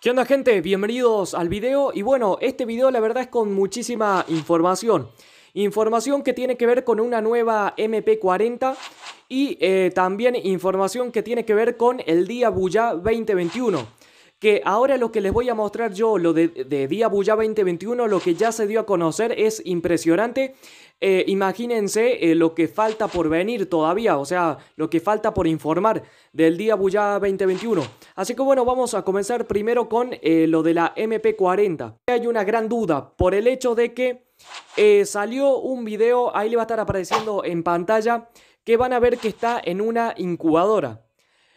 ¿Qué onda gente? Bienvenidos al video y bueno, este video la verdad es con muchísima información. Información que tiene que ver con una nueva MP40 y eh, también información que tiene que ver con el día Buya 2021 que ahora lo que les voy a mostrar yo, lo de, Día Bulla 2021, lo que ya se dio a conocer es impresionante. Eh, imagínense eh, lo que falta por venir todavía, o sea, lo que falta por informar del día Bulla 2021. Así que bueno, vamos a comenzar primero con eh, lo de la MP40. Hay una gran duda por el hecho de que salió un video, ahí le va a estar apareciendo en pantalla, que van a ver que está en una incubadora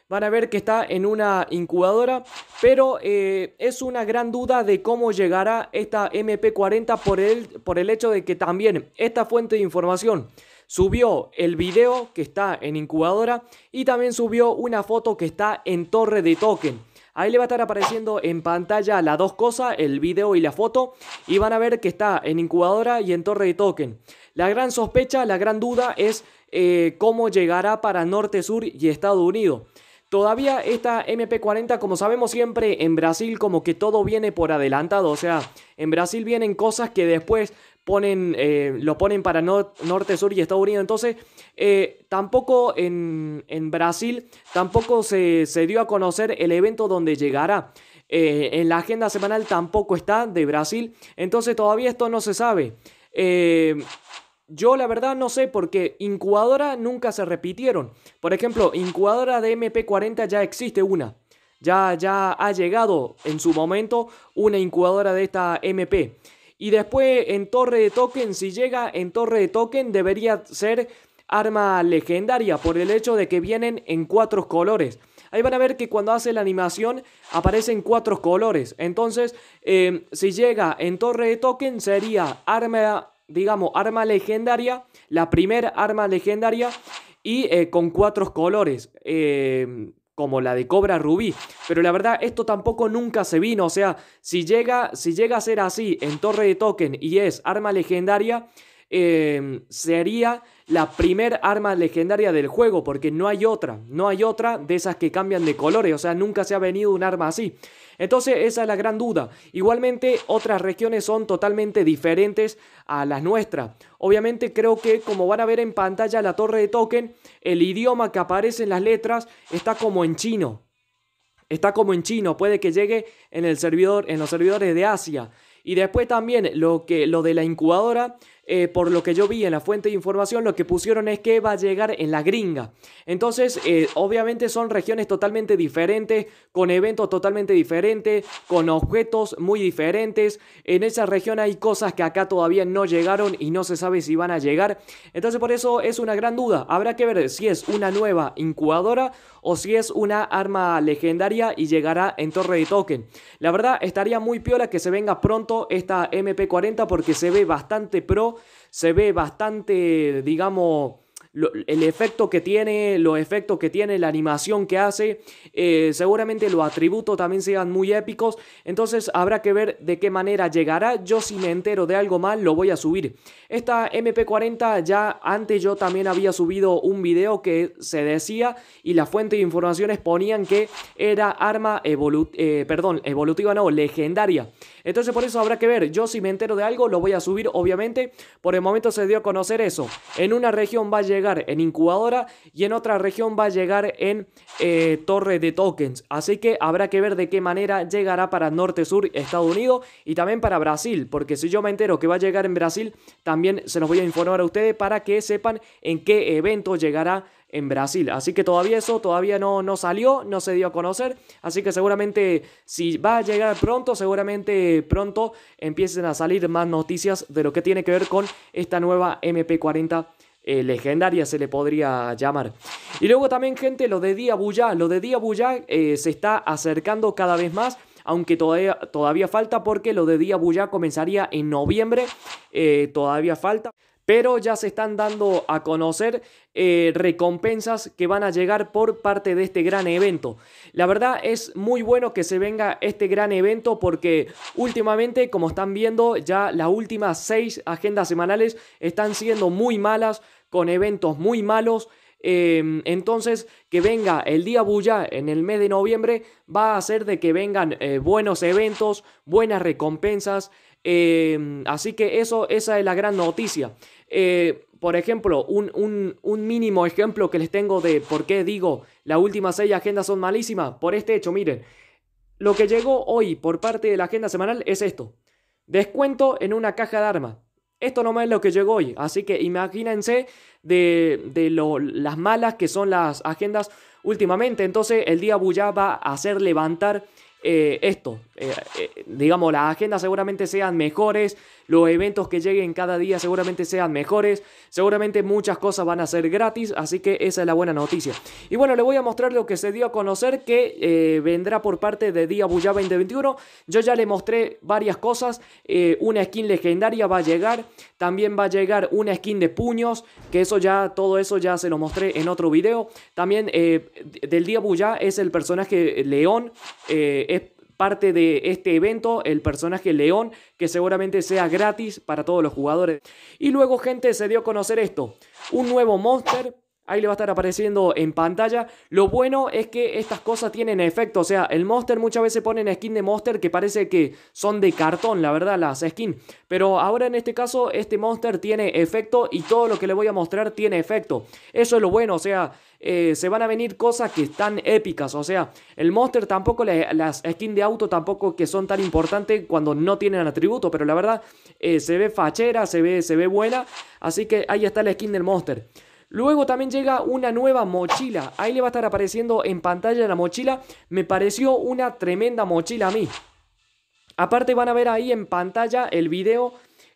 van a ver que está en una incubadora, pero eh, es una gran duda de cómo llegará esta MP40 por el, por el hecho de que también esta fuente de información subió el video que está en incubadora y también subió una foto que está en torre de token. Ahí le va a estar apareciendo en pantalla las dos cosas, el video y la foto, y van a ver que está en incubadora y en torre de token. La gran sospecha, la gran duda es eh, cómo llegará para Norte, Sur y Estados Unidos. Todavía esta MP40, como sabemos siempre, en Brasil como que todo viene por adelantado. O sea, en Brasil vienen cosas que después ponen, eh, lo ponen para norte, sur y Estados Unidos. Entonces, eh, tampoco en, Brasil, tampoco se, dio a conocer el evento donde llegará. Eh, en la agenda semanal tampoco está de Brasil. Entonces, todavía esto no se sabe. Yo la verdad no sé porque incubadora nunca se repitieron. Por ejemplo, incubadora de MP40 ya existe una. Ya, ya ha llegado en su momento una incubadora de esta MP. Y después en torre de token, si llega en torre de token debería ser arma legendaria por el hecho de que vienen en cuatro colores. Ahí van a ver que cuando hace la animación aparecen cuatro colores. Entonces, eh, si llega en torre de token sería arma digamos, arma legendaria, la primera arma legendaria y eh, con cuatro colores. Em, como la de Cobra Rubí. Pero la verdad, esto tampoco nunca se vino. O sea, si llega, si llega a ser así en Torre de Token y es arma legendaria, Em, sería la primer arma legendaria del juego, porque no hay otra, no hay otra de esas que cambian de colores, o sea, nunca se ha venido un arma así. Entonces, esa es la gran duda. Igualmente, otras regiones son totalmente diferentes a las nuestras. Obviamente, creo que, como van a ver en pantalla la torre de token, el idioma que aparece en las letras está como en chino. Está como en chino, puede que llegue en el servidor, en los servidores de Asia. Y después también lo que lo de la incubadora eh, por lo que yo vi en la fuente de información, lo que pusieron es que va a llegar en la gringa. Entonces, eh, obviamente son regiones totalmente diferentes, con eventos totalmente diferentes, con objetos muy diferentes. En esa región hay cosas que acá todavía no llegaron y no se sabe si van a llegar. Entonces, por eso es una gran duda. Habrá que ver si es una nueva incubadora o si es una arma legendaria y llegará en torre de token. La verdad, estaría muy piola que se venga pronto esta MP40 porque se ve bastante pro se ve bastante, digamos, el efecto que tiene, los efectos que tiene, la animación que hace, eh, seguramente los atributos también sean muy épicos, entonces habrá que ver de qué manera llegará, yo si me entero de algo mal lo voy a subir. Esta MP40 ya antes yo también había subido un video que se decía y la fuente de informaciones ponían que era arma eh, perdón, evolutiva no, legendaria. Entonces por eso habrá que ver. Yo si me entero de algo lo voy a subir, obviamente. Por el momento se dio a conocer eso. En una región va a llegar en incubadora y en otra región va a llegar en eh, torre de tokens. Así que habrá que ver de qué manera llegará para norte, sur, Estados Unidos y también para Brasil. Porque si yo me entero que va a llegar en Brasil, también se los voy a informar a ustedes para que sepan en qué evento llegará en Brasil. Así que todavía eso todavía no, no salió, no se dio a conocer. Así que seguramente si va a llegar pronto, seguramente pronto empiecen a salir más noticias de lo que tiene que ver con esta nueva MP40 eh, legendaria se le podría llamar. Y luego también, gente, lo de día bulla Lo de día eh, se está acercando cada vez más. Aunque todavía, todavía falta porque lo de día bulla comenzaría en noviembre. Eh, todavía falta pero ya se están dando a conocer eh, recompensas que van a llegar por parte de este gran evento. La verdad es muy bueno que se venga este gran evento porque últimamente, como están viendo, ya las últimas seis agendas semanales están siendo muy malas, con eventos muy malos. Em, entonces, que venga el día bulla en el mes de noviembre va a hacer de que vengan eh, buenos eventos, buenas recompensas, Em, así que eso, esa es la gran noticia. Eh, por ejemplo, un, mínimo ejemplo que les tengo de por qué digo las últimas seis agendas son malísimas, por este hecho, miren, lo que llegó hoy por parte de la agenda semanal es esto, descuento en una caja de armas. Esto nomás es lo que llegó hoy, así que imagínense de, de lo, las malas que son las agendas últimamente. Entonces el día bulla va a hacer levantar eh, esto. Eh, eh, digamos, las agendas seguramente sean mejores, los eventos que lleguen cada día seguramente sean mejores, seguramente muchas cosas van a ser gratis, así que esa es la buena noticia. Y bueno, le voy a mostrar lo que se dio a conocer que vendrá por parte de Día Buya 2021. Yo ya le mostré varias cosas, una skin legendaria va a llegar, también va a llegar una skin de puños, que eso ya, todo eso ya se lo mostré en otro video. También del Día Buya es el personaje León, parte de este evento, el personaje León, que seguramente sea gratis para todos los jugadores. Y luego, gente, se dio a conocer esto, un nuevo monster Ahí le va a estar apareciendo en pantalla. Lo bueno es que estas cosas tienen efecto. O sea, el Monster muchas veces ponen skin de Monster que parece que son de cartón, la verdad, las skins. Pero ahora en este caso, este Monster tiene efecto y todo lo que le voy a mostrar tiene efecto. Eso es lo bueno. O sea, eh, se van a venir cosas que están épicas. O sea, el Monster tampoco, las skins de auto tampoco que son tan importantes cuando no tienen atributo. Pero la verdad, eh, se ve fachera, se ve, se ve buena. Así que ahí está la skin del Monster. Luego también llega una nueva mochila. Ahí le va a estar apareciendo en pantalla la mochila. Me pareció una tremenda mochila a mí. Aparte van a ver ahí en pantalla el video.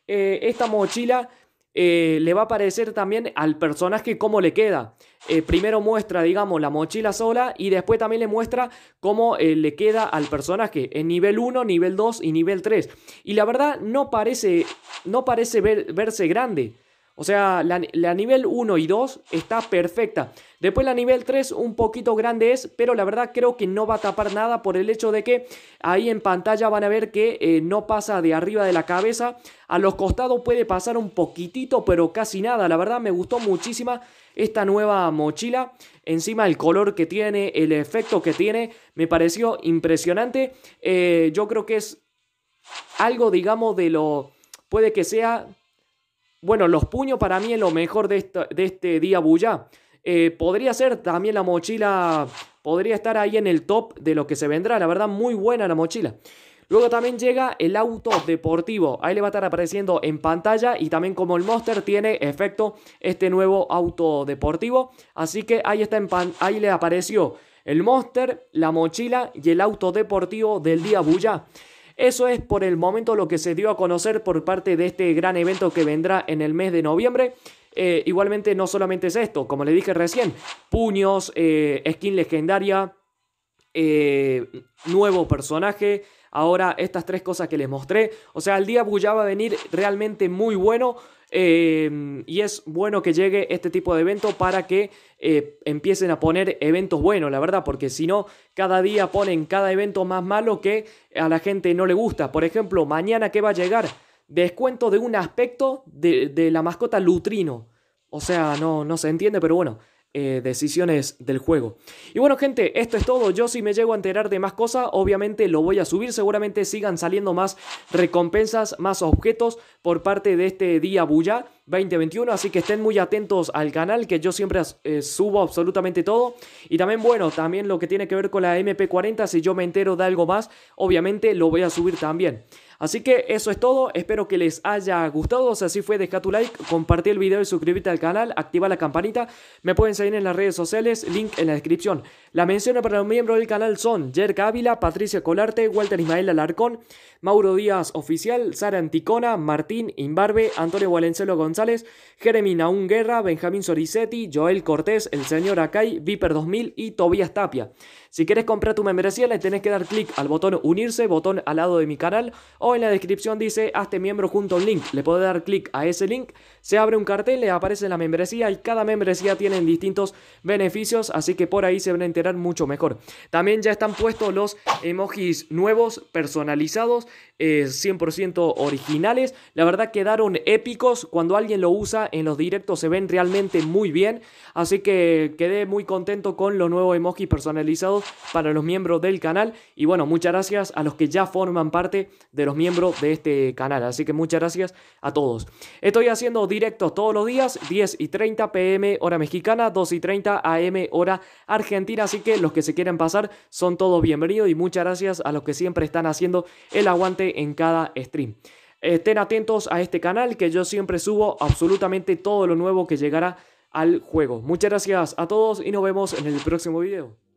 Eh, esta mochila eh, le va a aparecer también al personaje cómo le queda. Eh, primero muestra, digamos, la mochila sola y después también le muestra cómo le queda al personaje en nivel 1, nivel 2 y nivel 3. Y la verdad no parece, no parece verse grande. O sea, la, nivel 1 y 2 está perfecta. Después la nivel 3 un poquito grande es, pero la verdad creo que no va a tapar nada por el hecho de que ahí en pantalla van a ver que eh, no pasa de arriba de la cabeza. A los costados puede pasar un poquitito, pero casi nada. La verdad me gustó muchísima esta nueva mochila. Encima el color que tiene, el efecto que tiene, me pareció impresionante. Eh, yo creo que es algo, digamos, de lo... Puede que sea bueno, los puños para mí es lo mejor de, este día bulla. Eh, podría ser también la mochila, podría estar ahí en el top de lo que se vendrá. La verdad, muy buena la mochila. Luego también llega el auto deportivo. Ahí le va a estar apareciendo en pantalla y también como el Monster tiene efecto este nuevo auto deportivo. Así que ahí está en ahí le apareció el Monster, la mochila y el auto deportivo del día Bulla. Eso es por el momento lo que se dio a conocer por parte de este gran evento que vendrá en el mes de noviembre. Eh, igualmente no solamente es esto, como le dije recién, puños, eh, skin legendaria, eh, nuevo personaje, Ahora estas tres cosas que les mostré. O sea, el día ya va a venir realmente muy bueno. Eh, y es bueno que llegue este tipo de evento para que eh, empiecen a poner eventos buenos, la verdad, porque si no, cada día ponen cada evento más malo que a la gente no le gusta. Por ejemplo, mañana que va a llegar, descuento de un aspecto de, de la mascota Lutrino. O sea, no, no se entiende, pero bueno. Eh, decisiones del juego. Y bueno, gente, esto es todo. Yo si me llego a enterar de más cosas, obviamente lo voy a subir. Seguramente sigan saliendo más recompensas, más objetos por parte de este día bulla. 2021. Así que estén muy atentos al canal, que yo siempre eh, subo absolutamente todo. Y también, bueno, también lo que tiene que ver con la MP40, si yo me entero de algo más, obviamente lo voy a subir también. Así que eso es todo, espero que les haya gustado, si así fue deja tu like, compartí el video y suscríbete al canal, activa la campanita, me pueden seguir en las redes sociales, link en la descripción. la mención para los miembros del canal son Jer Ávila, Patricia Colarte, Walter Ismael Alarcón, Mauro Díaz Oficial, Sara Anticona, Martín Imbarbe, Antonio Valenzuela González, González, Jeremy Naún Guerra, Benjamín Soricetti, Joel Cortés, el señor Akai, Viper 2000 y Tobias Tapia. Si quieres comprar tu membresía, le tenés que dar clic al botón unirse, botón al lado de mi canal, o en la descripción dice hazte miembro junto a un link. Le puedo dar clic a ese link, se abre un cartel, le aparece la membresía y cada membresía tiene distintos beneficios, así que por ahí se van a enterar mucho mejor. También ya están puestos los emojis nuevos, personalizados, 100% eh, originales. La verdad quedaron épicos, cuando alguien lo usa en los directos se ven realmente muy bien, así que quedé muy contento con los nuevos emojis personalizados para los miembros del canal y bueno, muchas gracias a los que ya forman parte de los miembros de este canal, así que muchas gracias a todos. Estoy haciendo directos todos los días, 10 y 30 pm hora mexicana, 2 y 30 am hora argentina, así que los que se quieren pasar son todos bienvenidos y muchas gracias a los que siempre están haciendo el aguante en cada stream. Estén atentos a este canal que yo siempre subo absolutamente todo lo nuevo que llegará al juego. Muchas gracias a todos y nos vemos en el próximo video.